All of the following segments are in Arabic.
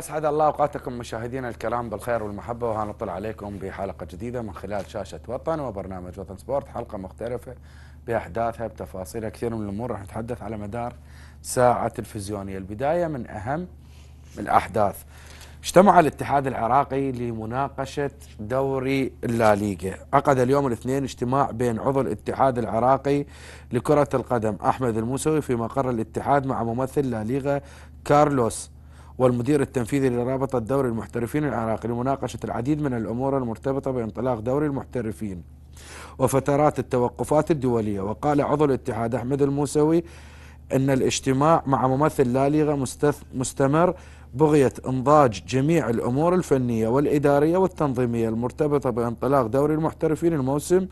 أسعد الله أوقاتكم مشاهدينا الكرام بالخير والمحبة وهنطل عليكم بحلقة جديدة من خلال شاشة وطن وبرنامج وطن سبورت حلقة مختلفة بأحداثها بتفاصيلها كثير من الأمور راح نتحدث على مدار ساعة تلفزيونية البداية من أهم الأحداث اجتمع الاتحاد العراقي لمناقشة دوري اللاليغا عقد اليوم الاثنين اجتماع بين عضو الاتحاد العراقي لكرة القدم أحمد الموسوي في مقر الاتحاد مع ممثل لاليغا كارلوس والمدير التنفيذي لرابطة دوري المحترفين العراقي لمناقشة العديد من الأمور المرتبطة بانطلاق دوري المحترفين وفترات التوقفات الدولية وقال عضو الاتحاد أحمد الموسوي أن الاجتماع مع ممثل لا ليغا مستمر بغية انضاج جميع الأمور الفنية والإدارية والتنظيمية المرتبطة بانطلاق دوري المحترفين الموسم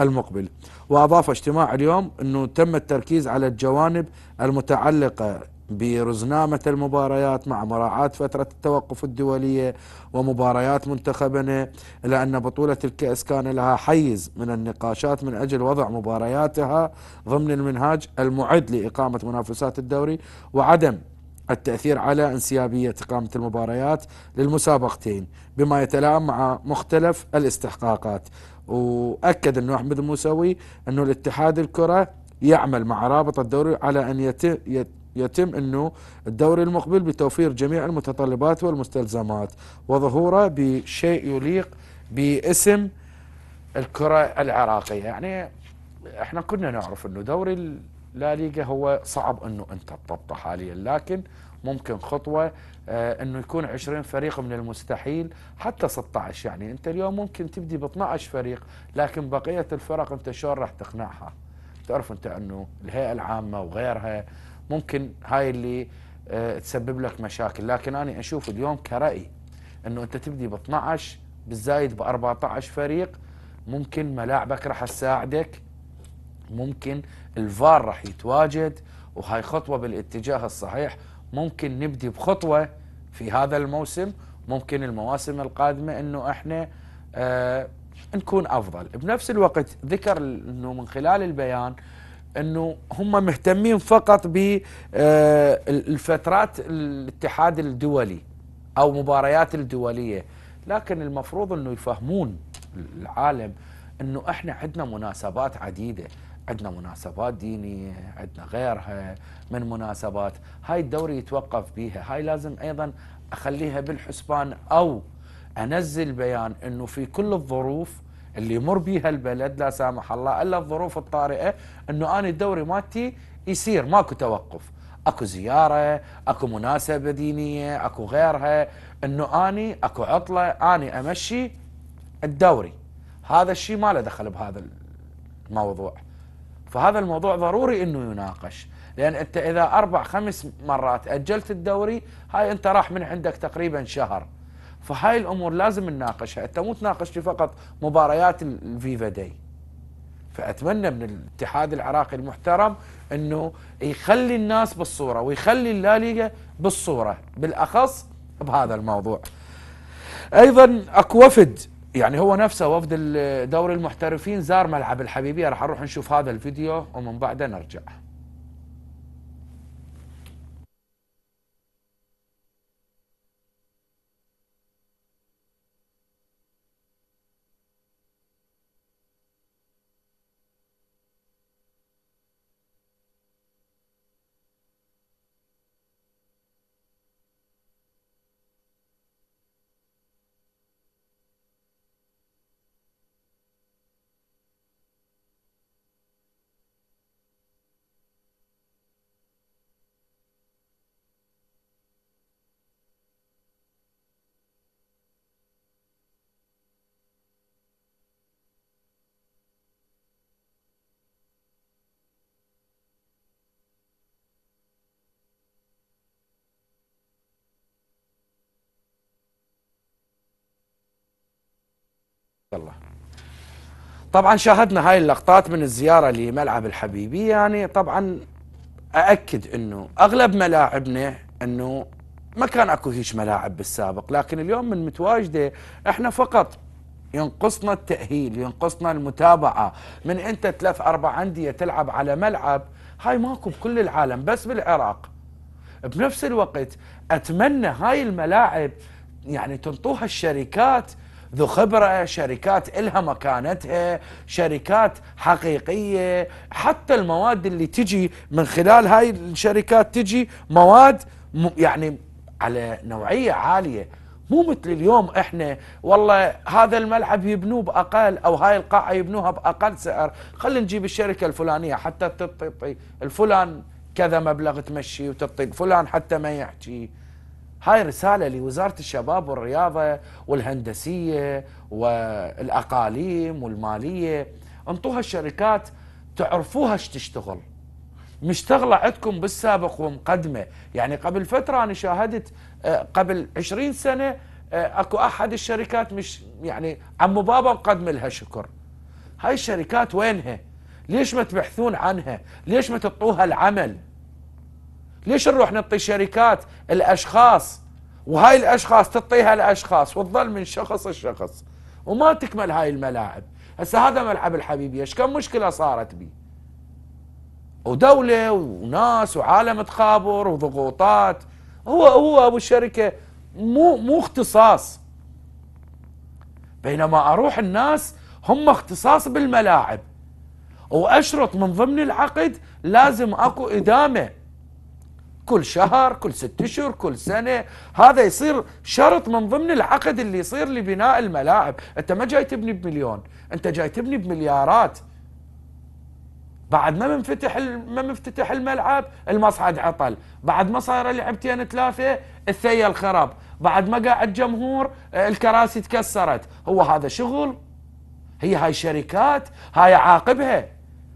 المقبل وأضاف اجتماع اليوم أنه تم التركيز على الجوانب المتعلقة برزنامة المباريات مع مراعاة فترة التوقف الدولية ومباريات منتخبنا لأن أن بطولة الكأس كان لها حيز من النقاشات من أجل وضع مبارياتها ضمن المنهاج المعد لإقامة منافسات الدوري وعدم التأثير على انسيابية إقامة المباريات للمسابقتين بما يتلائم مع مختلف الاستحقاقات وأكد أنه أحمد الموسوي أنه الاتحاد الكرة يعمل مع رابط الدوري على أن يتم يتم انه الدوري المقبل بتوفير جميع المتطلبات والمستلزمات وظهوره بشيء يليق باسم الكره العراقيه يعني احنا كنا نعرف انه دوري لا ليغا هو صعب انه انت تضبطه حاليا لكن ممكن خطوه آه، انه يكون 20 فريق من المستحيل حتى 16 يعني انت اليوم ممكن تبدي ب 12 فريق لكن بقيه الفرق انت شلون راح تقنعها؟ تعرف انت انه الهيئه العامه وغيرها ممكن هاي اللي آه، تسبب لك مشاكل لكن أنا أشوف اليوم كرأي أنه أنت تبدي ب 12 بالزايد ب 14 فريق ممكن ملاعبك راح تساعدك ممكن الفار راح يتواجد وهاي خطوة بالاتجاه الصحيح ممكن نبدي بخطوة في هذا الموسم ممكن المواسم القادمة أنه إحنا آه نكون أفضل بنفس الوقت ذكر أنه من خلال البيان انه هم مهتمين فقط بالفترات آه، الاتحاد الدولي او مباريات الدوليه لكن المفروض انه يفهمون العالم انه احنا عندنا مناسبات عديده عندنا مناسبات دينية عندنا غيرها من مناسبات هاي الدوري يتوقف بيها هاي لازم أيضا أخليها بالحسبان أو أنزل بيان أنه في كل الظروف اللي يمر بيها البلد لا سامح الله الا الظروف الطارئه انه انا الدوري مالتي يصير ماكو توقف اكو زياره اكو مناسبه دينيه اكو غيرها انه اني اكو عطله اني امشي الدوري هذا الشيء ما له دخل بهذا الموضوع فهذا الموضوع ضروري انه يناقش لان انت اذا اربع خمس مرات اجلت الدوري هاي انت راح من عندك تقريبا شهر فهاي الامور لازم نناقشها انت مو تناقشني فقط مباريات الفيفا داي فاتمنى من الاتحاد العراقي المحترم انه يخلي الناس بالصوره ويخلي اللاليغا بالصوره بالاخص بهذا الموضوع ايضا اكو وفد يعني هو نفسه وفد دوري المحترفين زار ملعب الحبيبيه راح نروح نشوف هذا الفيديو ومن بعده نرجع يلا طبعا شاهدنا هاي اللقطات من الزيارة لملعب الحبيبي يعني طبعا أأكد أنه أغلب ملاعبنا أنه ما كان أكو هيش ملاعب بالسابق لكن اليوم من متواجدة إحنا فقط ينقصنا التأهيل ينقصنا المتابعة من أنت ثلاث أربع أندية تلعب على ملعب هاي ماكو بكل العالم بس بالعراق بنفس الوقت أتمنى هاي الملاعب يعني تنطوها الشركات ذو خبرة شركات إلها مكانتها شركات حقيقية حتى المواد اللي تجي من خلال هاي الشركات تجي مواد يعني على نوعية عالية مو مثل اليوم احنا والله هذا الملعب يبنوه باقل او هاي القاعه يبنوها باقل سعر خلينا نجيب الشركه الفلانيه حتى تعطي الفلان كذا مبلغ تمشي وتعطي فلان حتى ما يحكي هاي رسالة لوزارة الشباب والرياضة والهندسية والأقاليم والمالية انطوها الشركات تعرفوها ايش تشتغل مشتغلة عندكم بالسابق ومقدمة يعني قبل فترة أنا شاهدت آه، قبل 20 سنة آه، أكو أحد الشركات مش يعني عم بابا مقدم لها شكر هاي الشركات وينها ليش ما تبحثون عنها ليش ما تعطوها العمل ليش نروح نعطي شركات الأشخاص وهاي الأشخاص تعطيها الأشخاص وتظل من شخص لشخص وما تكمل هاي الملاعب هسه هذا ملعب الحبيبي ايش كم مشكلة صارت بي ودولة وناس وعالم تخابر وضغوطات هو هو ابو الشركة مو مو اختصاص بينما اروح الناس هم اختصاص بالملاعب واشرط من ضمن العقد لازم اكو ادامه كل شهر كل ست اشهر كل سنه هذا يصير شرط من ضمن العقد اللي يصير لبناء الملاعب انت ما جاي تبني بمليون انت جاي تبني بمليارات بعد ما منفتح ما مفتتح الملعب المصعد عطل بعد ما صار لعبتين ثلاثه الثيه الخراب بعد ما قاعد جمهور آه، الكراسي تكسرت هو هذا شغل هي هاي شركات هاي عاقبها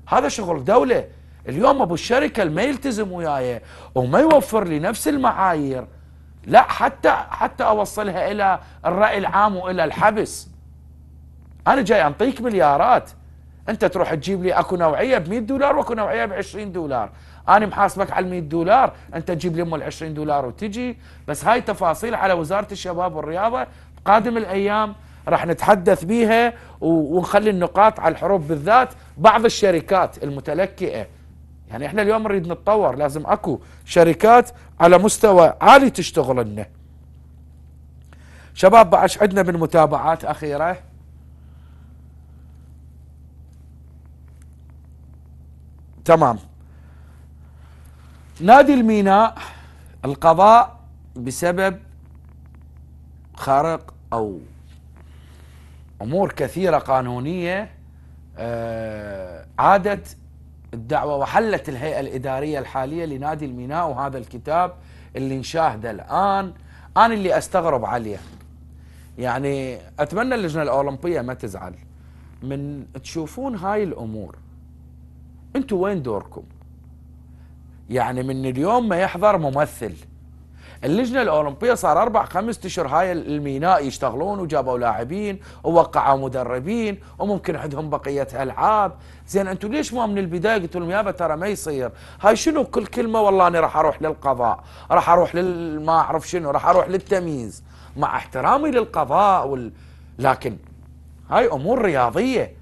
هذا شغل دوله اليوم ابو الشركه ما يلتزم وياي وما يوفر لي نفس المعايير لا حتى حتى اوصلها الى الراي العام والى الحبس انا جاي انطيك مليارات انت تروح تجيب لي اكو نوعيه ب 100 دولار واكو نوعيه ب 20 دولار انا محاسبك على ال 100 دولار انت تجيب لي ام ال 20 دولار وتجي بس هاي تفاصيل على وزاره الشباب والرياضه قادم الايام راح نتحدث بيها ونخلي النقاط على الحروب بالذات بعض الشركات المتلكئه يعني احنا اليوم نريد نتطور لازم اكو شركات على مستوى عالي تشتغل لنا شباب بعش عندنا من متابعات اخيره تمام نادي الميناء القضاء بسبب خرق او امور كثيره قانونيه آه، عادت الدعوة وحلت الهيئة الإدارية الحالية لنادي الميناء وهذا الكتاب اللي نشاهده الآن أنا اللي أستغرب عليه يعني أتمنى اللجنة الأولمبية ما تزعل من تشوفون هاي الأمور أنتوا وين دوركم يعني من اليوم ما يحضر ممثل اللجنه الاولمبيه صار اربع خمس اشهر هاي الميناء يشتغلون وجابوا لاعبين ووقعوا مدربين وممكن عندهم بقيه العاب زين انتم ليش ما من البدايه قلتوا لهم يابا ترى ما يصير هاي شنو كل كلمه والله انا راح اروح للقضاء راح اروح لل ما اعرف شنو راح اروح للتمييز مع احترامي للقضاء وال... لكن هاي امور رياضيه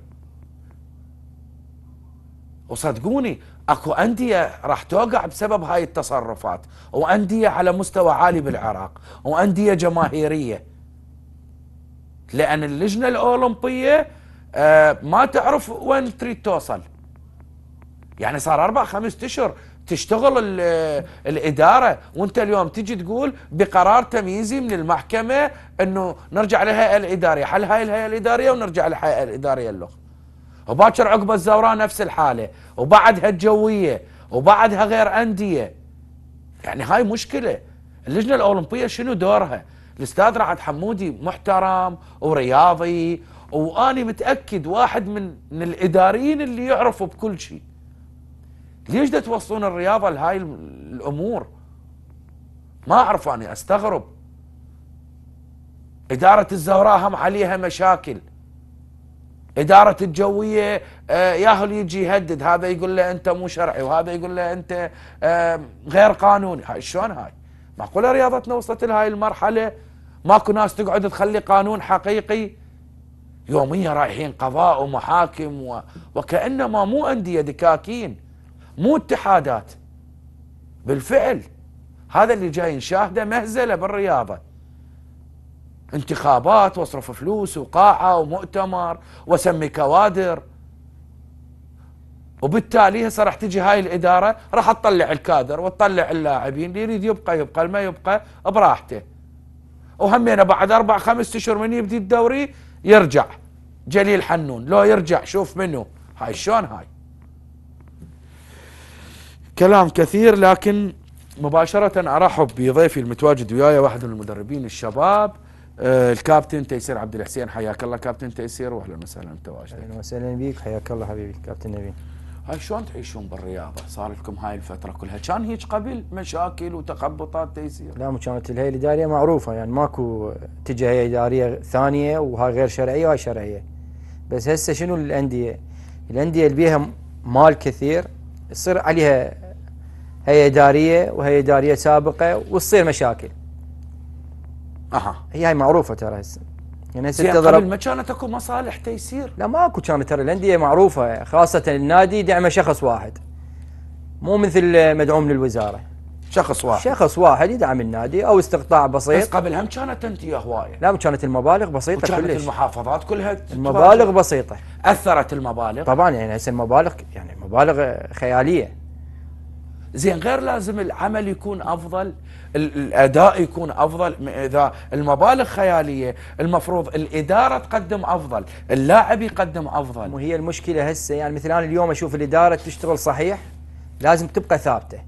وصدقوني اكو انديه راح توقع بسبب هاي التصرفات وانديه على مستوى عالي بالعراق وانديه جماهيريه لان اللجنه الاولمبيه آه، ما تعرف وين تريد توصل يعني صار اربع خمس اشهر تشتغل آه، الاداره وانت اليوم تجي تقول بقرار تمييزي من المحكمه انه نرجع للهيئه الاداريه، حل هاي الهيئه الاداريه ونرجع للهيئه الاداريه الاخرى. وباكر عقب الزوراء نفس الحاله وبعدها الجويه وبعدها غير انديه يعني هاي مشكله اللجنه الاولمبيه شنو دورها؟ الاستاذ رعد حمودي محترم ورياضي واني متاكد واحد من من الاداريين اللي يعرفوا بكل شيء. ليش دا توصلون الرياضه لهاي الامور؟ ما اعرف اني استغرب. اداره الزوراء هم عليها مشاكل. إدارة الجوية آه، ياهل يجي يهدد هذا يقول له أنت مو شرعي وهذا يقول له أنت آه، غير قانوني هاي شلون هاي معقولة رياضتنا وصلت لهاي المرحلة ماكو ناس تقعد تخلي قانون حقيقي يوميا رايحين قضاء ومحاكم و... وكأنما مو أندية دكاكين مو اتحادات بالفعل هذا اللي جاي نشاهده مهزلة بالرياضة انتخابات واصرف فلوس وقاعة ومؤتمر وسمي كوادر وبالتالي هسه راح تجي هاي الإدارة راح تطلع الكادر وتطلع اللاعبين اللي يريد يبقى يبقى ما يبقى براحته وهمينا بعد أربع خمس أشهر من يبدي الدوري يرجع جليل حنون لو يرجع شوف منه هاي شلون هاي كلام كثير لكن مباشرة أرحب بضيفي المتواجد وياي واحد من المدربين الشباب آه، الكابتن تيسير عبد الحسين حياك الله كابتن تيسير واهلا وسهلا انت واجدك اهلا وسهلا بك حياك الله حبيبي كابتن نبيل هاي شلون تعيشون بالرياضه؟ صار لكم هاي الفتره كلها، كان هيك قبل مشاكل وتخبطات تيسير؟ لا كانت الهيئه الاداريه معروفه يعني ماكو تجي هيئه اداريه ثانيه وهاي غير شرعيه وهاي شرعيه. بس هسه شنو الانديه؟ الانديه اللي بيها مال كثير يصير عليها هيئه اداريه وهيئه اداريه سابقه وتصير مشاكل. اها هي هاي معروفه ترى هسه يعني هسه تضرب قبل ما كانت اكو مصالح تيسير لا ماكو كانت ترى الانديه معروفه خاصه النادي دعمه شخص واحد مو مثل مدعوم للوزاره شخص واحد شخص واحد يدعم النادي او استقطاع بسيط بس قبل هم كانت انت هوايه لا كانت المبالغ بسيطه كانت كلش المحافظات كلها المبالغ بسيطه اثرت المبالغ طبعا يعني هسه المبالغ يعني مبالغ خياليه زين غير لازم العمل يكون افضل الاداء يكون افضل اذا المبالغ خياليه المفروض الاداره تقدم افضل اللاعب يقدم افضل وهي المشكله هسه يعني مثل انا اليوم اشوف الاداره تشتغل صحيح لازم تبقى ثابته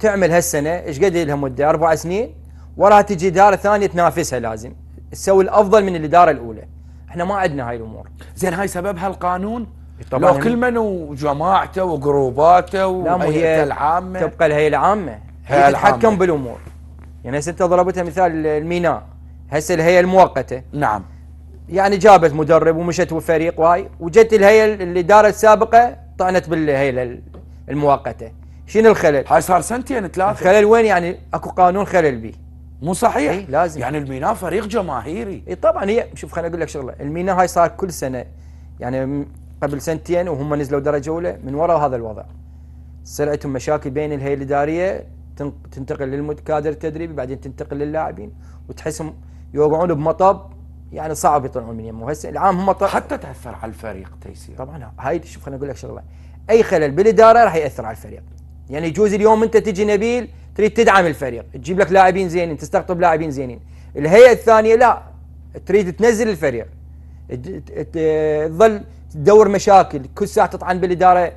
تعمل هالسنه ايش قد لها مده اربع سنين وراها تجي اداره ثانيه تنافسها لازم تسوي الافضل من الاداره الاولى احنا ما عندنا هاي الامور زين هاي سببها القانون طبعا لو يعني كل من وجماعته وجروباته وهيئته العامه تبقى الهيئه العامه هي تتحكم بالامور يعني هسه انت ضربتها مثال الميناء هسه الهيئه المؤقته نعم يعني جابت مدرب ومشت وفريق وهاي وجت الهيئه دارت سابقه طعنت بالهيئه المؤقته شنو الخلل؟ هاي صار سنتين ثلاثه الخلل وين يعني اكو قانون خلل به مو صحيح اي لازم يعني الميناء فريق جماهيري اي طبعا هي شوف خليني اقول لك شغله الميناء هاي صار كل سنه يعني قبل سنتين وهم نزلوا درجه اولى من وراء هذا الوضع صار عندهم مشاكل بين الهيئه الاداريه تنتقل للكادر التدريبي بعدين تنتقل للاعبين وتحسهم يوقعون بمطب يعني صعب يطلعون من يمه هسه العام هم طلع حتى تاثر على الفريق تيسير طبعا هاي شوف خليني اقول لك شغله اي خلل بالاداره راح ياثر على الفريق يعني يجوز اليوم انت تجي نبيل تريد تدعم الفريق تجيب لك لاعبين زينين تستقطب لاعبين زينين الهيئه الثانيه لا تريد تنزل الفريق تظل تدور مشاكل كل ساعه تطعن بالاداره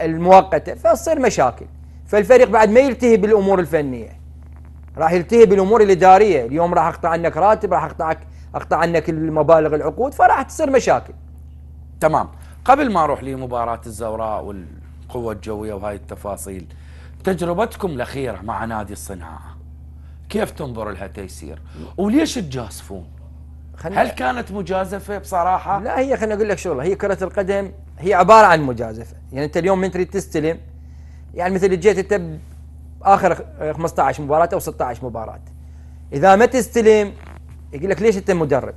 المؤقته فتصير مشاكل فالفريق بعد ما يلتهي بالامور الفنيه راح يلتهي بالامور الاداريه اليوم راح اقطع عنك راتب راح اقطعك اقطع عنك المبالغ العقود فراح تصير مشاكل تمام قبل ما اروح لمباراه الزوراء والقوه الجويه وهاي التفاصيل تجربتكم الاخيره مع نادي الصناعه كيف تنظر لها تيسير وليش تجاسفون هل كانت مجازفه بصراحه؟ لا هي خليني اقول لك شغله هي كره القدم هي عباره عن مجازفه، يعني انت اليوم من تريد تستلم يعني مثل جيت انت اخر 15 مباراه او 16 مباراه اذا ما تستلم يقول لك ليش انت مدرب؟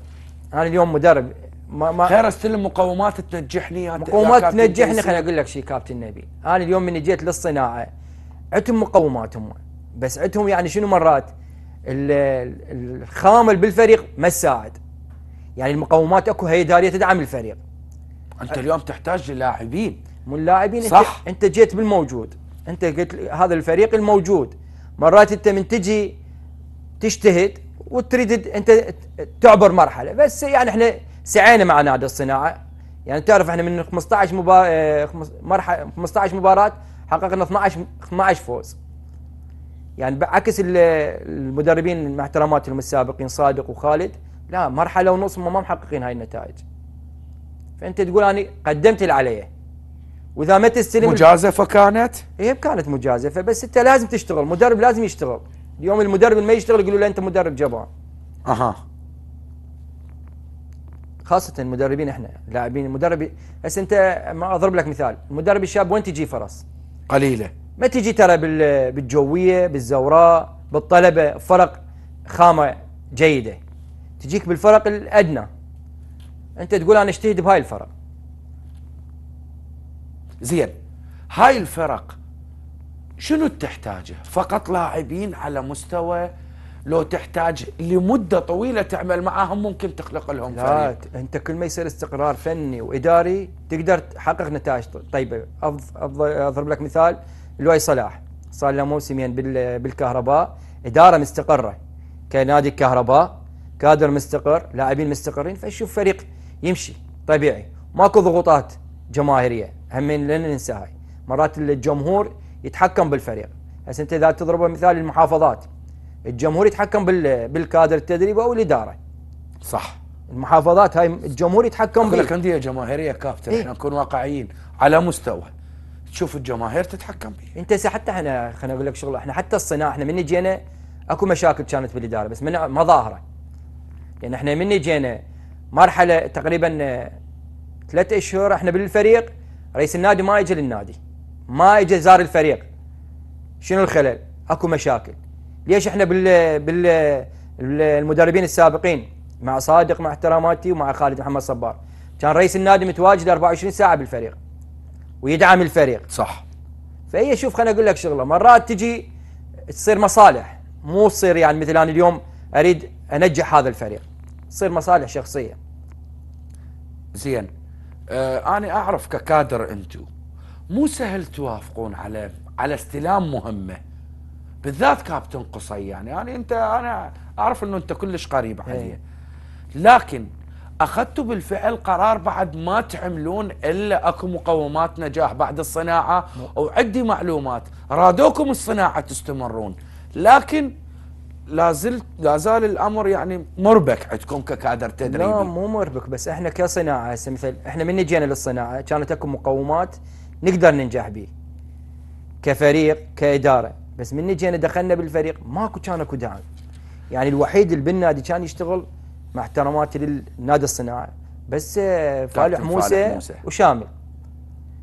انا اليوم مدرب ما ما غير استلم مقومات تنجحني مقومات تنجحني خليني اقول لك شيء كابتن نبي، انا اليوم من جيت للصناعه عندهم مقومات هم بس عندهم يعني شنو مرات الخامل بالفريق ما تساعد يعني المقومات اكو هي اداريه تدعم الفريق انت اليوم تحتاج للاعبين مو اللاعبين صح انت, انت جيت بالموجود انت قلت هذا الفريق الموجود مرات انت من تجي تجتهد وتريد انت تعبر مرحله بس يعني احنا سعينا مع نادي الصناعه يعني تعرف احنا من 15 مباراة مرحله 15 مباراه حققنا 12 12 فوز يعني بعكس المدربين المحترمات السابقين صادق وخالد لا مرحله ونص ما محققين هاي النتائج فانت تقول انا قدمت اللي عليه واذا ما تستلم مجازفه كانت؟ هي إيه، كانت مجازفه بس انت لازم تشتغل مدرب لازم يشتغل اليوم المدرب اللي ما يشتغل يقولوا له انت مدرب جبان اها خاصة المدربين احنا لاعبين المدرب بس انت ما اضرب لك مثال المدرب الشاب وين تجي فرص؟ قليلة ما تجي ترى بالجوية بالزوراء بالطلبة فرق خامة جيدة تجيك بالفرق الادنى انت تقول انا اجتهد بهاي الفرق زين هاي الفرق شنو تحتاجه فقط لاعبين على مستوى لو تحتاج لمدة طويلة تعمل معاهم ممكن تخلق لهم لا فريق انت كل ما يصير استقرار فني واداري تقدر تحقق نتائج طيبة اضرب لك مثال لؤي صلاح صار له موسمين بالكهرباء ادارة مستقرة كنادي الكهرباء كادر مستقر لاعبين مستقرين فشوف فريق يمشي طبيعي ماكو ضغوطات جماهيريه همين لن ننسى هاي مرات الجمهور يتحكم بالفريق هسه انت اذا تضرب مثال المحافظات الجمهور يتحكم بالكادر التدريبي او الاداره صح المحافظات هاي الجمهور يتحكم بال عندي جماهيريه كابتن إيه. احنا نكون واقعيين على مستوى تشوف الجماهير تتحكم بيه انت حتى احنا خليني اقول لك شغله احنا حتى الصناعه احنا من جينا اكو مشاكل كانت بالاداره بس من مظاهره يعني احنا من جينا مرحله تقريبا ثلاثة اشهر احنا بالفريق رئيس النادي ما اجى للنادي ما اجى زار الفريق شنو الخلل؟ اكو مشاكل ليش احنا بال بال المدربين السابقين مع صادق مع احتراماتي ومع خالد محمد صبار كان رئيس النادي متواجد 24 ساعه بالفريق ويدعم الفريق صح فهي شوف خليني اقول لك شغله مرات تجي تصير مصالح مو تصير يعني مثل انا اليوم اريد انجح هذا الفريق تصير مصالح شخصيه زين آه انا اعرف ككادر انتو مو سهل توافقون على على استلام مهمه بالذات كابتن قصي يعني انا يعني انت انا اعرف انه انت كلش قريب علي إيه. لكن اخذتوا بالفعل قرار بعد ما تعملون الا اكو مقومات نجاح بعد الصناعه وعندي معلومات رادوكم الصناعه تستمرون لكن لازلت لازال الامر يعني مربك عندكم ككادر تدريبي لا مو مربك بس احنا كصناعه هسه مثل احنا من جينا للصناعه كانت اكو مقومات نقدر ننجح به كفريق كاداره بس من جينا دخلنا بالفريق ماكو كان اكو دعم يعني الوحيد اللي بالنادي كان يشتغل مع احتراماتي للنادي الصناعه بس آه، فالح موسى, موسى وشامل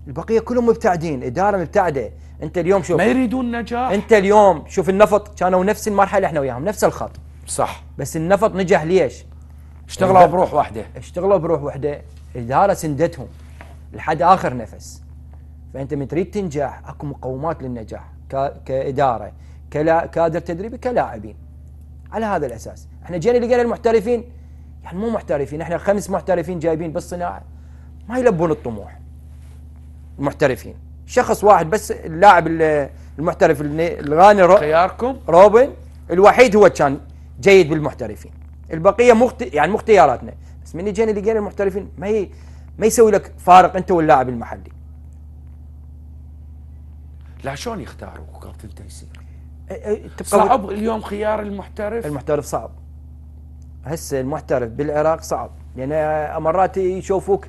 البقيه كلهم مبتعدين اداره مبتعده انت اليوم شوف ما يريدون نجاح انت اليوم شوف النفط كانوا نفس المرحله احنا وياهم نفس الخط صح بس النفط نجح ليش؟ اشتغلوا بروح واحده اشتغلوا بروح واحده الاداره سندتهم لحد اخر نفس فانت من تريد تنجح اكو مقومات للنجاح كاداره كلا كادر تدريبي كلاعبين على هذا الاساس احنا جينا لقينا المحترفين يعني مو محترفين احنا خمس محترفين جايبين بالصناعه ما يلبون الطموح المحترفين شخص واحد بس اللاعب المحترف الغاني رو خياركم روبن الوحيد هو كان جيد بالمحترفين البقيه مخت... يعني مو اختياراتنا بس من جينا لقينا المحترفين ما هي ما يسوي لك فارق انت واللاعب المحلي لا شلون يختاروك كابتن تيسير صعب اليوم خيار المحترف المحترف صعب هسه المحترف بالعراق صعب لان مرات يشوفوك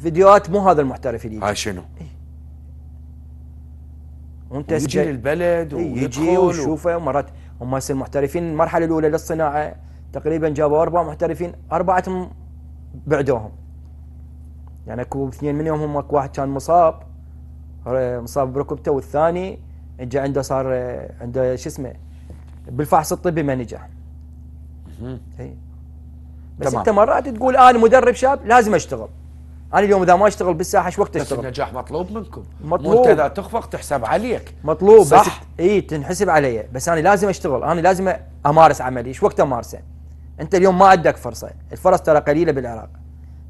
فيديوهات مو هذا المحترف اللي هاي شنو؟ إيه إيه، يجي البلد ويجي ويشوفه مرات هم هسه المحترفين المرحله الاولى للصناعه تقريبا جابوا اربع محترفين اربعتهم بعدوهم يعني اكو اثنين منهم هم اكو واحد كان مصاب مصاب بركبته والثاني اجى عنده صار عنده شو اسمه بالفحص الطبي ما نجح. إيه. بس تمام. انت مرات تقول انا آه، مدرب شاب لازم اشتغل. انا اليوم اذا ما اشتغل بالساحه ايش وقت اشتغل؟ بس النجاح مطلوب منكم مطلوب انت اذا تخفق تحسب عليك مطلوب صح؟ اي تنحسب علي بس انا لازم اشتغل انا لازم امارس عملي ايش وقت امارسه؟ انت اليوم ما عندك فرصه الفرص ترى قليله بالعراق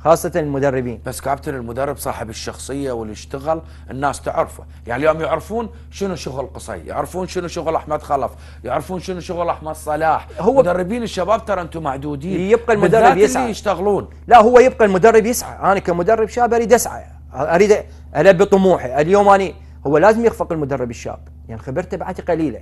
خاصة المدربين بس كابتن المدرب صاحب الشخصية واللي اشتغل الناس تعرفه يعني اليوم يعرفون شنو شغل قصي يعرفون شنو شغل أحمد خلف يعرفون شنو شغل أحمد صلاح هو مدربين الشباب ترى أنتم معدودين يبقى المدرب يسعى اللي يشتغلون لا هو يبقى المدرب يسعى أنا كمدرب شاب أريد أسعى أريد ألبي طموحي اليوم أنا هو لازم يخفق المدرب الشاب يعني خبرته بعد قليلة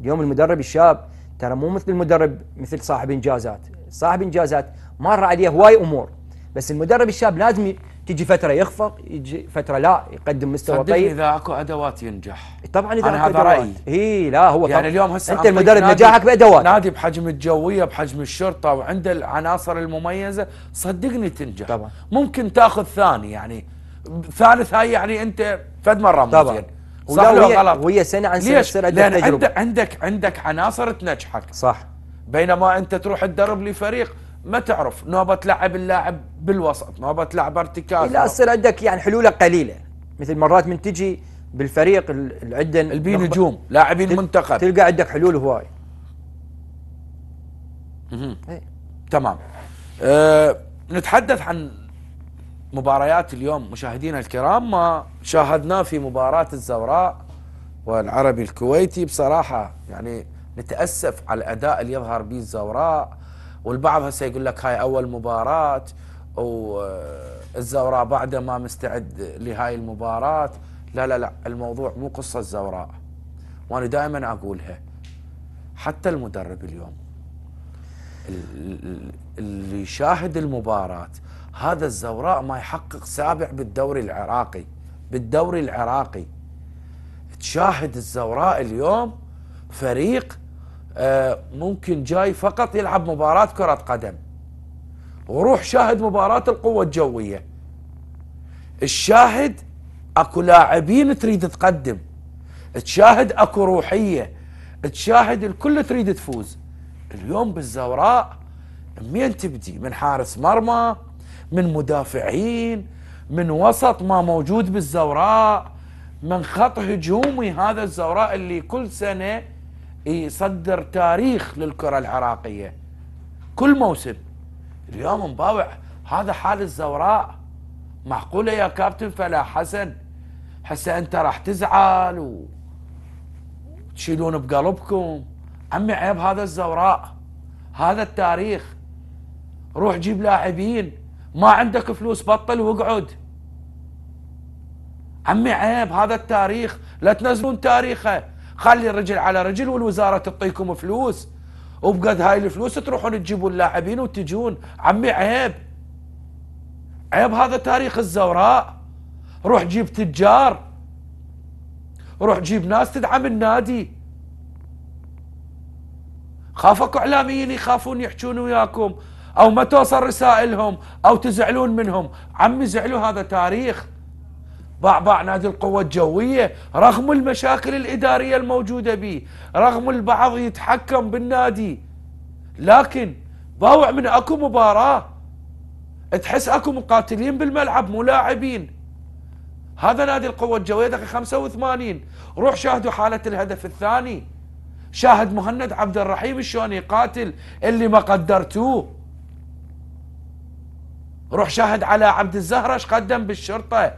اليوم المدرب الشاب ترى مو مثل المدرب مثل صاحب إنجازات صاحب إنجازات مر عليه هواي أمور بس المدرب الشاب لازم تجي فتره يخفق يجي فتره لا يقدم مستوى طيب اذا اكو ادوات ينجح طبعا اذا انا هذا رايي اي لا هو يعني طبعًا. اليوم هسه انت المدرب نجاحك بادوات نادي بحجم الجويه بحجم الشرطه وعنده العناصر المميزه صدقني تنجح طبعا ممكن تاخذ ثاني يعني ثالث هاي يعني انت فد مره طبعا صح ولا غلط وهي سنه عن سنه تصير ادوات تجربه عندك عندك عناصر تنجحك صح بينما انت تروح تدرب لفريق ما تعرف نوبه تلعب اللاعب بالوسط نوبه تلعب ارتكاز لا يصير عندك يعني حلوله قليله مثل مرات من تجي بالفريق العدن البي نجوم لاعبين تل... منتخب تلقى عندك حلول هواي اها تمام أه نتحدث عن مباريات اليوم مشاهدينا الكرام ما شاهدناه في مباراة الزوراء والعربي الكويتي بصراحة يعني نتأسف على الأداء اللي يظهر به الزوراء والبعض هسه يقول لك هاي اول مباراه والزوراء بعده ما مستعد لهاي المباراه لا لا لا الموضوع مو قصه الزوراء وانا دائما اقولها حتى المدرب اليوم اللي يشاهد المباراه هذا الزوراء ما يحقق سابع بالدوري العراقي بالدوري العراقي تشاهد الزوراء اليوم فريق آه، ممكن جاي فقط يلعب مباراة كرة قدم وروح شاهد مباراة القوة الجوية الشاهد اكو لاعبين تريد تقدم تشاهد اكو روحية تشاهد الكل تريد تفوز اليوم بالزوراء منين تبدي من حارس مرمى من مدافعين من وسط ما موجود بالزوراء من خط هجومي هذا الزوراء اللي كل سنه يصدر تاريخ للكرة العراقية كل موسم اليوم مباوع هذا حال الزوراء معقولة يا كابتن فلا حسن هسه انت راح تزعل وتشيلون بقلبكم عمي عيب هذا الزوراء هذا التاريخ روح جيب لاعبين ما عندك فلوس بطل واقعد عمي عيب هذا التاريخ لا تنزلون تاريخه خلي الرجل على رجل والوزاره تعطيكم فلوس وبقد هاي الفلوس تروحون تجيبون لاعبين وتجون عمي عيب عيب هذا تاريخ الزوراء روح جيب تجار روح جيب ناس تدعم النادي خافكوا اعلاميين يخافون يحجون وياكم او ما توصل رسائلهم او تزعلون منهم عمي زعلوا هذا تاريخ باعباع نادي القوة الجوية رغم المشاكل الإدارية الموجودة به رغم البعض يتحكم بالنادي لكن باوع من أكو مباراة تحس أكو مقاتلين بالملعب ملاعبين هذا نادي القوة الجوية دقيقة 85 روح شاهدوا حالة الهدف الثاني شاهد مهند عبد الرحيم شلون يقاتل اللي ما قدرتوه روح شاهد على عبد الزهرة ايش قدم بالشرطة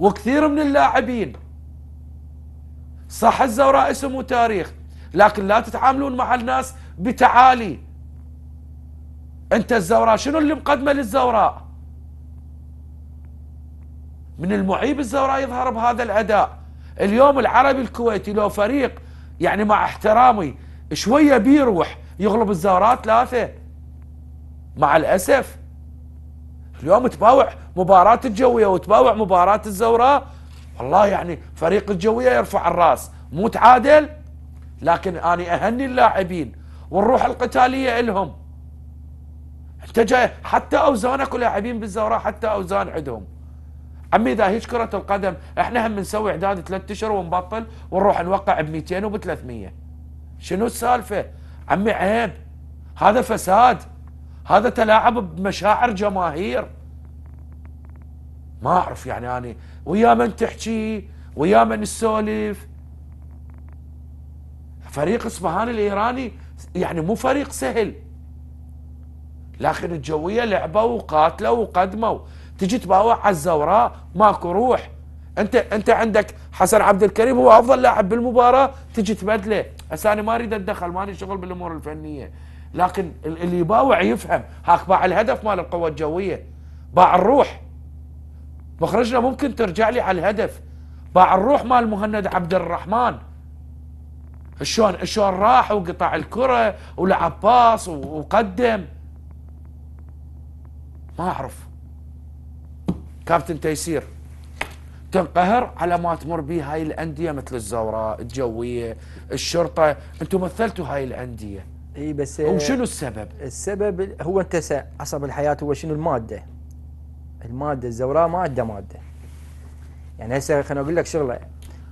وكثير من اللاعبين صح الزوراء اسم وتاريخ لكن لا تتعاملون مع الناس بتعالي انت الزوراء شنو اللي مقدمه للزوراء من المعيب الزوراء يظهر بهذا الاداء اليوم العربي الكويتي لو فريق يعني مع احترامي شويه بيروح يغلب الزوراء ثلاثه مع الاسف اليوم تباوع مباراة الجوية وتباوع مباراة الزوراء والله يعني فريق الجوية يرفع الراس مو تعادل لكن أنا أهني اللاعبين والروح القتالية إلهم انت جاي حتى اوزانك ولاعبين بالزوراء حتى اوزان عندهم عمي اذا هيش كرة القدم احنا هم نسوي اعداد ثلاث اشهر ونبطل ونروح نوقع ب 200 وب 300 شنو السالفة؟ عمي عيب هذا فساد هذا تلاعب بمشاعر جماهير ما اعرف يعني انا يعني ويا من تحكي ويا من تسولف فريق اصفهان الايراني يعني مو فريق سهل لكن الجويه لعبوا وقاتلوا وقدموا تجي تباوع على الزوراء ماكو روح انت انت عندك حسن عبد الكريم هو افضل لاعب بالمباراه تجي تبدله هسه انا ما اريد اتدخل ماني شغل بالامور الفنيه لكن اللي يباوع يفهم هاك باع الهدف مال القوة الجوية باع الروح مخرجنا ممكن ترجع لي على الهدف باع الروح مال مهند عبد الرحمن شلون شلون راح وقطع الكرة ولعب باص وقدم ما اعرف كابتن تيسير تنقهر على ما تمر به هاي الانديه مثل الزوراء الجويه الشرطه انتم مثلتوا هاي الانديه اي بس او شنو السبب؟ السبب هو انت عصب الحياه هو شنو الماده؟ الماده الزوراء ماده ماده. يعني هسه خليني اقول لك شغله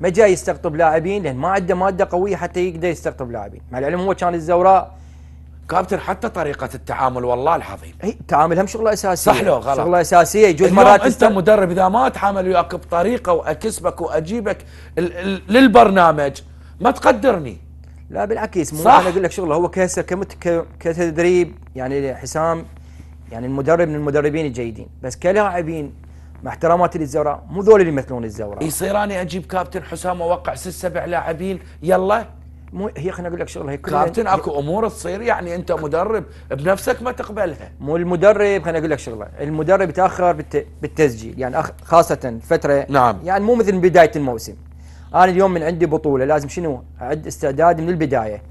ما جاي يستقطب لاعبين لان ما عنده ماده قويه حتى يقدر يستقطب لاعبين، مع العلم هو كان الزوراء كابتن حتى طريقة التعامل والله العظيم اي هم شغلة أساسية صح لو غلط شغلة أساسية يجوز مرات أنت استر... مدرب إذا ما أتعامل وياك بطريقة وأكسبك وأجيبك ال ال للبرنامج ما تقدرني لا بالعكس مو انا اقول لك شغله هو كهسه كمت كتدريب يعني حسام يعني المدرب من المدربين الجيدين بس كلاعبين مع احتراماتي للزوراء مو ذول اللي يمثلون الزوراء يصير اني اجيب كابتن حسام واوقع ست سبع لاعبين يلا مو هي خليني اقول لك شغله هي كابتن اكو امور تصير يعني انت مدرب بنفسك ما تقبلها مو المدرب خليني اقول لك شغله المدرب يتاخر بالتسجيل يعني خاصه فتره نعم يعني مو مثل بدايه الموسم انا اليوم من عندي بطوله لازم شنو اعد استعداد من البدايه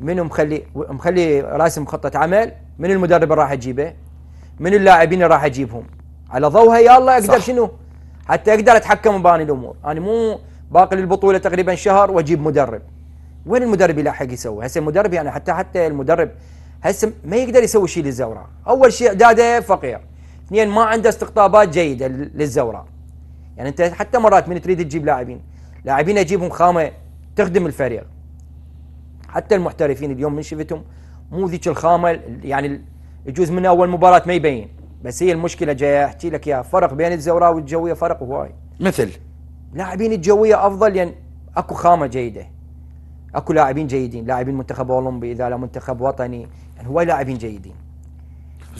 منو مخلي مخلي راسم خطه عمل من المدرب اللي راح اجيبه من اللاعبين اللي راح اجيبهم على يا الله اقدر صح. شنو حتى اقدر اتحكم باني الامور انا مو باقي للبطوله تقريبا شهر واجيب مدرب وين المدرب يلحق يسوي هسه المدرب يعني حتى حتى المدرب هسه ما يقدر يسوي شيء للزوراء اول شيء اعداده فقير اثنين ما عنده استقطابات جيده للزوراء يعني انت حتى مرات من تريد تجيب لاعبين لاعبين اجيبهم خامه تخدم الفريق حتى المحترفين اليوم من شفتهم مو ذيك الخامه يعني يجوز من اول مباراه ما يبين بس هي المشكله جاي احكي لك اياها فرق بين الزوراء والجويه فرق هواي مثل لاعبين الجويه افضل لان يعني اكو خامه جيده اكو لاعبين جيدين لاعبين منتخب اولمبي اذا لا منتخب وطني يعني هواي لاعبين جيدين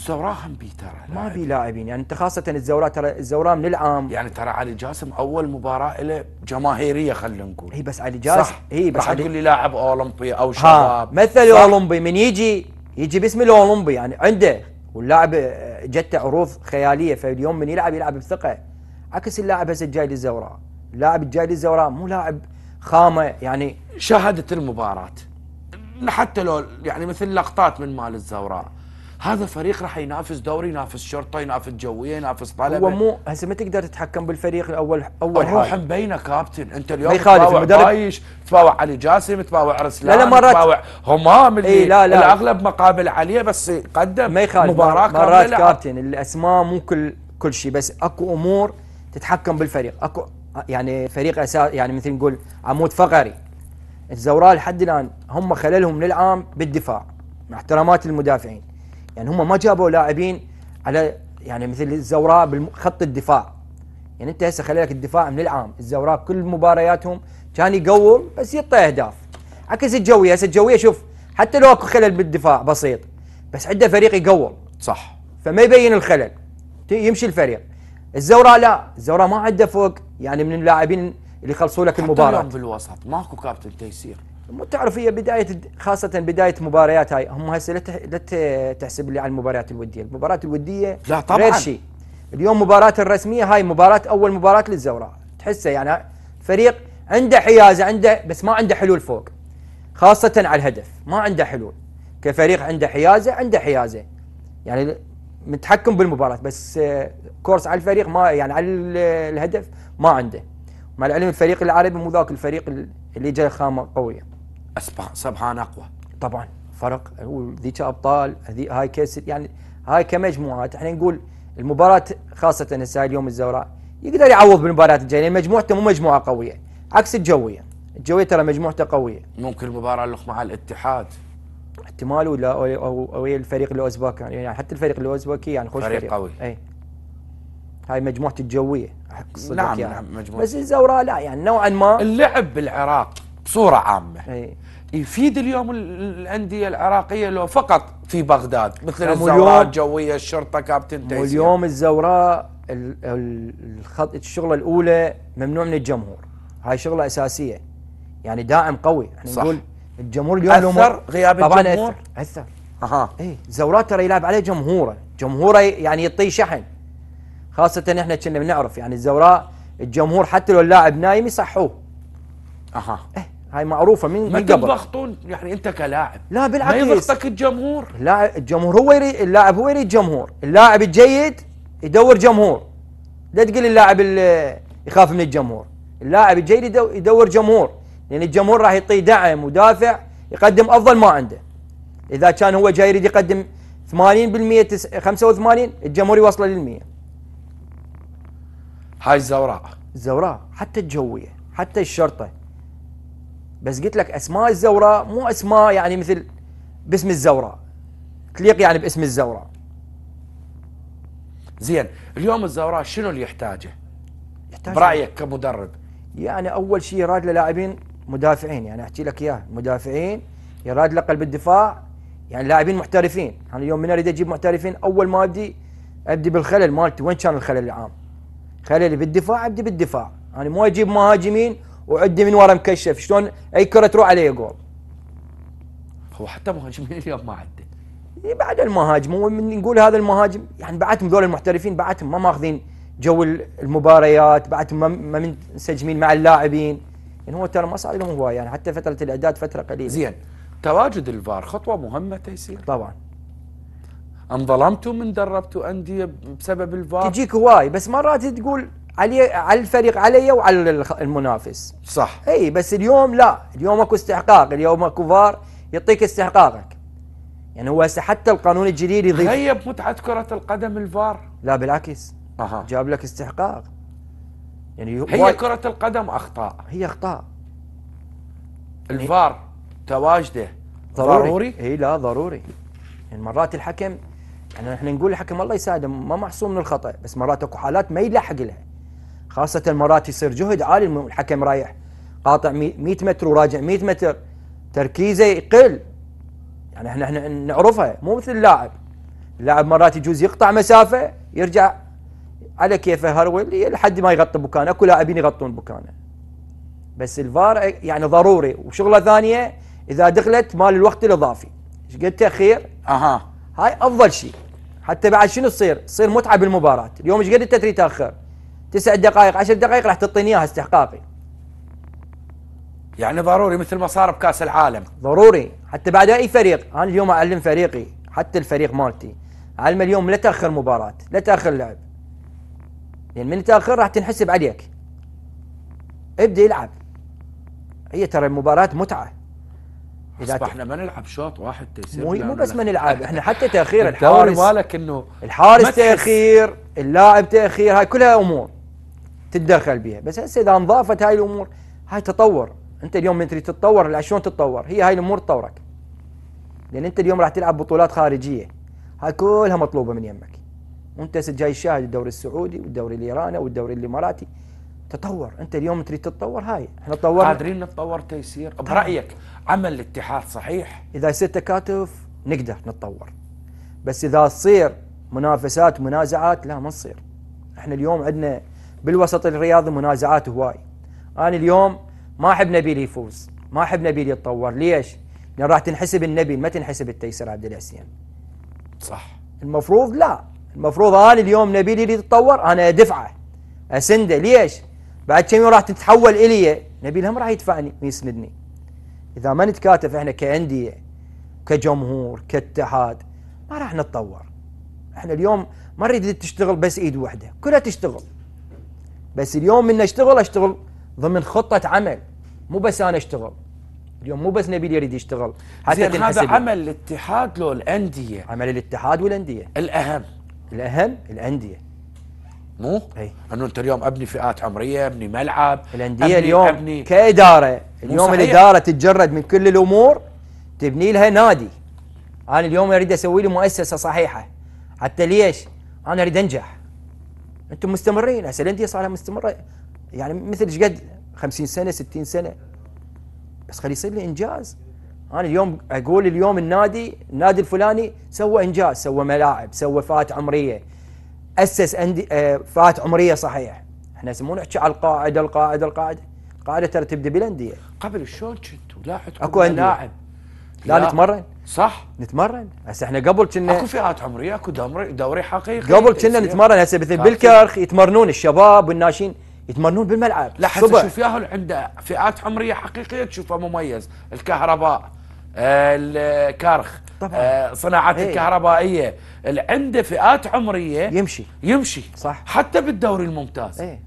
هم بي ترى ما بي لاعبين يعني انت خاصه الزوراء ترى الزوراء من العام يعني ترى علي جاسم اول مباراه له جماهيريه خلينا نقول اي بس علي جاسم صح اي بس راح تقول لي لاعب اولمبي او شباب مثل اولمبي من يجي يجي باسم الاولمبي يعني عنده واللاعب آه، جت عروض خياليه فاليوم من يلعب يلعب بثقه عكس اللاعب هسه الجاي للزوراء اللاعب الجاي للزوراء مو لاعب خامه يعني شاهدت المباراه حتى لو يعني مثل لقطات من مال الزوراء هذا فريق راح ينافس دوري ينافس شرطه ينافس جويه ينافس طلبه هو مو هسه ما تقدر تتحكم بالفريق الاول اول حاجه روح مبينه كابتن انت اليوم تباوع عايش تباوع علي جاسم تباوع رسلان لا لا مرات تباوع همام اللي إيه لا لا الاغلب مقابل عليه بس قدم مباراه مرات, مرات كابتن الاسماء مو كل كل شيء بس اكو امور تتحكم بالفريق اكو يعني فريق اساس يعني مثل نقول عمود فقري الزوراء لحد الان هم خللهم للعام بالدفاع مع احترامات المدافعين يعني هم ما جابوا لاعبين على يعني مثل الزوراء بخط الدفاع يعني انت هسه خلي لك الدفاع من العام الزوراء كل مبارياتهم كان يقول بس يعطي اهداف عكس الجويه هسه الجويه شوف حتى لو اكو خلل بالدفاع بسيط بس عنده فريق يقول صح فما يبين الخلل يمشي الفريق الزوراء لا الزوراء ما عنده فوق يعني من اللاعبين اللي يخلصوا لك المباراه في الوسط ماكو كابتن تيسير مو تعرف هي بدايه خاصه بدايه مباريات هاي هم هسه لا تحسب لي على المباريات الوديه، المباريات الوديه لا طبعا غير شيء اليوم مباراه الرسميه هاي مباراه اول مباراه للزوراء تحسه يعني فريق عنده حيازه عنده بس ما عنده حلول فوق خاصه على الهدف ما عنده حلول كفريق عنده حيازه عنده حيازه يعني متحكم بالمباراه بس آه، كورس على الفريق ما يعني على الهدف ما عنده مع العلم الفريق العربي مو ذاك الفريق اللي جاي خامه قويه سبحان اقوى طبعا فرق وذيك ابطال هذي هاي كيس يعني هاي كمجموعات احنا نقول المباراه خاصه هسه اليوم الزوراء يقدر يعوض بالمباريات الجايه لان مجموعته مو مجموعه قويه عكس الجويه الجويه ترى مجموعته قويه ممكن المباراه الاخرى مع الاتحاد احتمال ولا او, أو, أو الفريق الاوزباكي يعني،, يعني حتى الفريق الاوزباكي يعني خوش فريق, فريق قوي اي هاي مجموعه الجويه نعم يعني. نعم مجموعه بس الزوراء لا يعني نوعا ما اللعب بالعراق صورة عامة أي. يفيد اليوم الأندية العراقية لو فقط في بغداد مثل الزوراء الجوية الشرطة كابتن تيسير واليوم الزوراء الخط الشغلة الأولى ممنوع من الجمهور هاي شغلة أساسية يعني داعم قوي احنا صح. نقول الجمهور اليوم أثر غياب طبعاً الجمهور أثر, أثر. أها إيه زوراء ترى يلعب عليه جمهوره جمهوره يعني يطي شحن خاصة احنا كنا بنعرف يعني الزوراء الجمهور حتى لو اللاعب نايم يصحوه اها إيه هاي معروفه من ما تضغطون يعني انت كلاعب لا بالعكس ما يضغطك الجمهور لا الجمهور هو يريد اللاعب هو يريد جمهور اللاعب الجيد يدور جمهور لا تقول اللاعب اللي يخاف من الجمهور اللاعب الجيد يدور جمهور لان يعني الجمهور راح يعطيه دعم ودافع يقدم افضل ما عنده اذا كان هو جاي يريد يقدم 80% 85 الجمهور يوصله لل 100 هاي الزوراء الزوراء حتى الجويه حتى الشرطه بس قلت لك اسماء الزوراء مو اسماء يعني مثل باسم الزوراء تليق يعني باسم الزوراء زين اليوم الزوراء شنو اللي يحتاجه؟ يحتاج برايك كمدرب يعني اول شيء يراد له لاعبين مدافعين يعني احكي لك اياه مدافعين يراد له قلب الدفاع يعني لاعبين محترفين انا يعني اليوم من اريد اجيب محترفين اول ما ابدي ابدي بالخلل مالتي وين كان الخلل العام؟ خللي بالدفاع ابدي بالدفاع انا يعني مو اجيب مهاجمين وعدي من ورا مكشف شلون اي كره تروح عليه جول هو حتى مهاجمين اليوم ما عدل إيه، بعد المهاجم هو من نقول هذا المهاجم يعني بعدهم ذول المحترفين بعدهم ما ماخذين جو المباريات بعدهم ما منسجمين مع اللاعبين يعني هو ترى ما صار لهم هواي يعني حتى فتره الاعداد فتره قليله زين تواجد الفار خطوه مهمه تيسير طبعا انظلمتوا من دربتوا انديه بسبب الفار تجيك هواي بس مرات تقول علي على الفريق علي وعلى المنافس صح اي بس اليوم لا اليوم اكو استحقاق اليوم اكو فار يعطيك استحقاقك يعني هو هسه حتى القانون الجديد يضيف غيب متعه كره القدم الفار لا بالعكس أها. جاب لك استحقاق يعني هي و... كره القدم اخطاء هي اخطاء يعني- الفار تواجده ضروري, ضروري؟ اي لا ضروري يعني مرات الحكم يعني احنا نقول الحكم الله يساعده ما معصوم من الخطا بس مرات اكو حالات ما يلحق لها خاصة مرات يصير جهد عالي الحكم رايح قاطع 100 متر وراجع 100 متر تركيزه يقل يعني احنا احنا نعرفها مو مثل اللاعب اللاعب مرات يجوز يقطع مسافة يرجع على كيفه هرول لحد ما يغطي بكانه اكو لاعبين يغطون بكانه بس الفار يعني ضروري وشغله ثانيه اذا دخلت مال الوقت الاضافي ايش قد تاخير اها هاي افضل شيء حتى بعد شنو تصير؟ تصير متعه بالمباراه اليوم ايش قد انت تاخر؟ تسع دقائق عشر دقائق راح تعطيني اياها استحقاقي يعني ضروري مثل ما صار بكاس العالم ضروري حتى بعد اي فريق انا اليوم اعلم فريقي حتى الفريق مالتي اعلمه اليوم لا تاخر مباراه لا تاخر لعب لان يعني من تاخر راح تنحسب عليك ابدا العب هي ترى المباراه متعه اذا احنا ما نلعب شوط واحد تيسير مو مو بس ما نلعب احنا حتى تاخير الحارس مالك انه الحارس تاخير اللاعب تاخير هاي كلها امور تتدخل بها بس هسه اذا انضافت هاي الامور هاي تطور انت اليوم من تريد تتطور لا شلون تتطور هي هاي الامور تطورك لان انت اليوم راح تلعب بطولات خارجيه هاي كلها مطلوبه من يمك وانت جاي شاهد الدوري السعودي والدوري الايراني والدوري الاماراتي تطور انت اليوم تريد تتطور هاي احنا تطورنا قادرين نتطور تيسير برايك عمل الاتحاد صحيح اذا يصير تكاتف نقدر نتطور بس اذا تصير منافسات منازعات لا ما تصير احنا اليوم عندنا بالوسط الرياضي منازعات هواي انا اليوم ما احب نبيل يفوز ما احب نبيل يتطور ليش؟ لان راح تنحسب النبيل ما تنحسب التيسير عبد الحسين صح المفروض لا المفروض انا اليوم نبيل اللي يتطور انا ادفعه اسنده ليش؟ بعد كم يوم راح تتحول الي نبيل هم راح يدفعني ويسندني اذا ما نتكاتف احنا كانديه كجمهور كاتحاد ما راح نتطور احنا اليوم ما نريد تشتغل بس ايد واحده كلها تشتغل بس اليوم من اشتغل اشتغل ضمن خطه عمل مو بس انا اشتغل اليوم مو بس نبيل يريد يشتغل حتى هذا عمل الاتحاد لو الانديه عمل الاتحاد والانديه الاهم الاهم الانديه مو؟ اي انه انت اليوم ابني فئات عمريه، ابني ملعب الانديه أبني اليوم أبني كاداره، اليوم الاداره تتجرد من كل الامور تبني لها نادي. انا اليوم اريد اسوي لي مؤسسه صحيحه. حتى ليش؟ انا اريد انجح. انتم مستمرين الانديه صار لها مستمرة يعني مثل ايش قد 50 سنة 60 سنة بس خلي يصير لي انجاز انا اليوم اقول اليوم النادي النادي الفلاني سوى انجاز سوى ملاعب سوى فات عمريه اسس اندي آه، فات عمريه صحيح احنا مو نحكي على القاعده القاعده القاعده القاعده ترى تبدا بالانديه قبل شلون كنت لاعب اكو لاعب لا, لا نتمرن صح نتمرن هسه احنا قبل كنا اكو فئات عمريه اكو دوري دوري حقيقي قبل كنا نتمرن هسه مثل بالكرخ يتمرنون الشباب والناشئين يتمرنون بالملعب لا حتى شوف ياهل عنده فئات عمريه حقيقيه تشوفها مميز الكهرباء الكرخ طبعا آه، صناعات ايه. الكهربائيه عنده فئات عمريه يمشي يمشي صح حتى بالدوري الممتاز ايه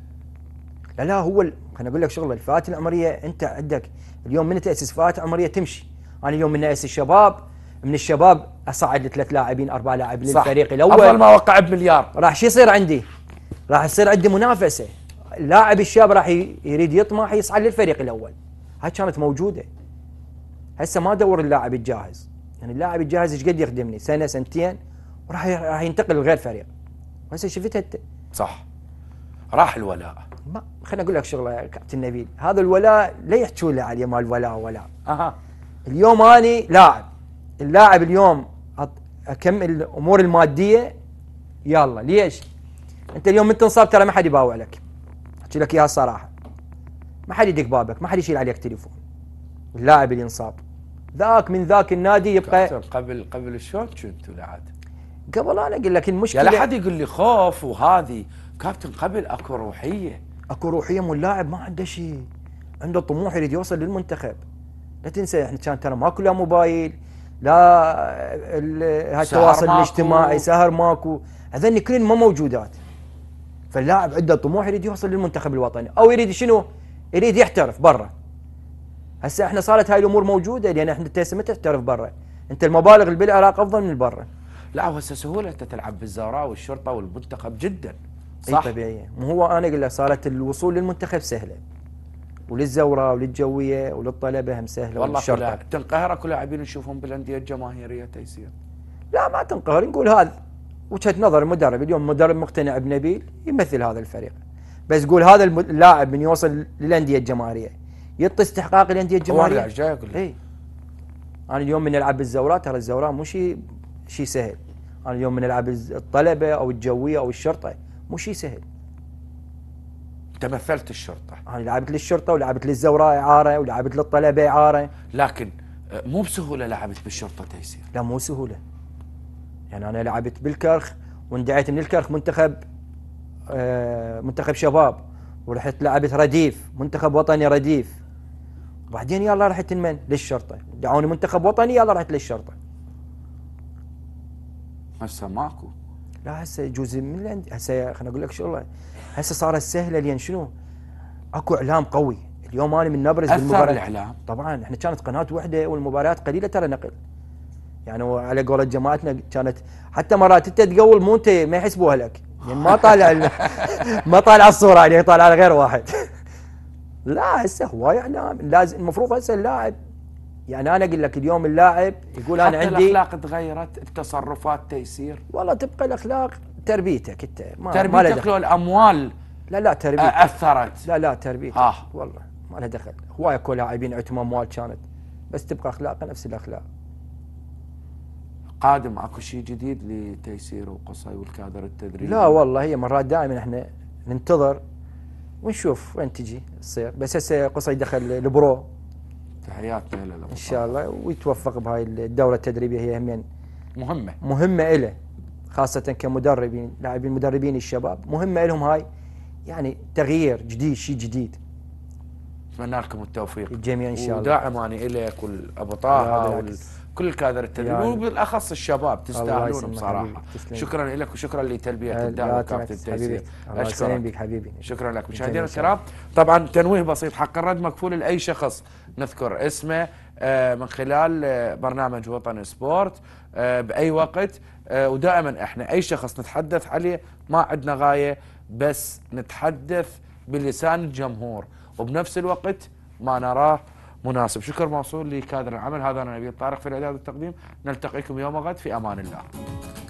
لا لا هو ال... خليني اقول لك شغله الفئات العمريه انت عندك اليوم من تاسس فئات عمريه تمشي انا يعني اليوم من اسس الشباب من الشباب اصعد لثلاث لاعبين اربع لاعبين للفريق الاول افضل ما وقع بمليار راح شو يصير عندي؟ راح يصير عندي منافسه اللاعب الشاب راح يريد يطمح يصعد للفريق الاول هاي كانت موجوده هسه ما دور اللاعب الجاهز يعني اللاعب الجاهز ايش قد يخدمني سنه سنتين وراح راح ينتقل لغير فريق هسه شفتها انت صح راح الولاء ما خليني اقول لك شغله كابتن نبيل هذا الولاء لا يحكوا له عليه مال ولاء ولاء اها اليوم اني لاعب اللاعب اليوم اكمل الامور الماديه يلا ليش؟ انت اليوم انت انصاب ترى ما حد يباوع لك احكي لك اياها الصراحه ما حد يدق بابك ما حد يشيل عليك تليفون اللاعب اللي انصاب ذاك من ذاك النادي يبقى قبل قبل الشوط كنتوا لعاد قبل انا اقول لك المشكله لا حد يقول لي خوف وهذه كابتن قبل اكو روحيه اكو روحيه مو اللاعب ما عنده شيء عنده طموح يريد يوصل للمنتخب لا تنسى احنا كان ترى ماكو لا موبايل لا التواصل الاجتماعي سهر ماكو هذني كلن ما موجودات فاللاعب عنده طموح يريد يوصل للمنتخب الوطني او يريد شنو؟ يريد يحترف برا هسه احنا صارت هاي الامور موجوده لان يعني احنا ما تحترف برا انت المبالغ اللي بالعراق افضل من برا لا وهسه سهوله انت تلعب بالزهراء والشرطه والمنتخب جدا صح؟ اي طبيعيه مو هو انا اقول لك صارت الوصول للمنتخب سهله وللزوره وللجويه وللطلبه هم سهله والله تنقهر اكو لاعبين نشوفهم بالانديه الجماهيريه تيسير لا ما تنقهر نقول هذا وجهه نظر المدرب اليوم مدرب مقتنع بنبيل يمثل هذا الفريق بس قول هذا اللاعب من يوصل للانديه الجماهيريه يعطي استحقاق الانديه الجماهيريه جاي اقول اي انا اليوم من العب الزوره ترى الزوره مو شيء شيء سهل انا اليوم من العب الطلبه او الجويه او الشرطه مو شيء سهل تمثلت الشرطة أنا لعبت للشرطة ولعبت للزوراء إعارة ولعبت للطلبة إعارة لكن آه، مو بسهولة لعبت بالشرطة تيسير لا مو سهولة يعني أنا لعبت بالكرخ واندعيت من الكرخ منتخب آه منتخب شباب ورحت لعبت رديف منتخب وطني رديف وبعدين يلا رحت لمن للشرطة دعوني منتخب وطني يلا رحت للشرطة هسه ماكو لا هسه يجوز من هسه خليني اقول لك شغله هسه صارت سهله لان شنو؟ اكو اعلام قوي اليوم انا من نبرز بالمباراه الاعلام طبعا احنا كانت قناه واحده والمباريات قليله ترى نقل يعني على قولة جماعتنا كانت حتى مرات انت تقول مو انت ما يحسبوها لك يعني ما طالع ما طالع الصوره يعني طالع على غير واحد لا هسه هواي يعني اعلام لازم المفروض هسه اللاعب يعني انا اقول لك اليوم اللاعب يقول انا عندي الاخلاق تغيرت التصرفات تيسير والله تبقى الاخلاق تربيتك انت ما تربيتك لو الاموال لا لا تربيتك اثرت لا لا تربيتك آه. والله ما لها دخل هواي اكو لاعبين عندهم اموال كانت بس تبقى اخلاقه نفس الاخلاق قادم اكو شيء جديد لتيسير وقصي والكادر التدريبي لا والله هي مرات دائما احنا ننتظر ونشوف وين تجي تصير بس هسه قصي دخل البرو تحياتنا له ان شاء الله ويتوفق بهاي الدوره التدريبيه هي همين مهمه مهمه له خاصة كمدربين لاعبين مدربين الشباب مهمة لهم هاي يعني تغيير جديد شيء جديد اتمنى لكم التوفيق الجميع ان شاء الله وداعم اني لك والابو طه كل الكادر التدريب يعني وبالاخص الشباب تستاهلون بصراحه شكرا لك وشكرا لتلبيه الدعم كابتن تيسير اشكرك بك حبيبي شكرا لك مشاهدينا الكرام طبعا تنويه بسيط حق الرد مكفول لاي شخص نذكر اسمه آه، من خلال آه، برنامج وطن سبورت آه، باي وقت آه، ودائما احنا اي شخص نتحدث عليه ما عندنا غايه بس نتحدث بلسان الجمهور وبنفس الوقت ما نراه مناسب شكر موصول لكادر العمل هذا انا نبيل طارق في الاعداد والتقديم نلتقيكم يوم غد في امان الله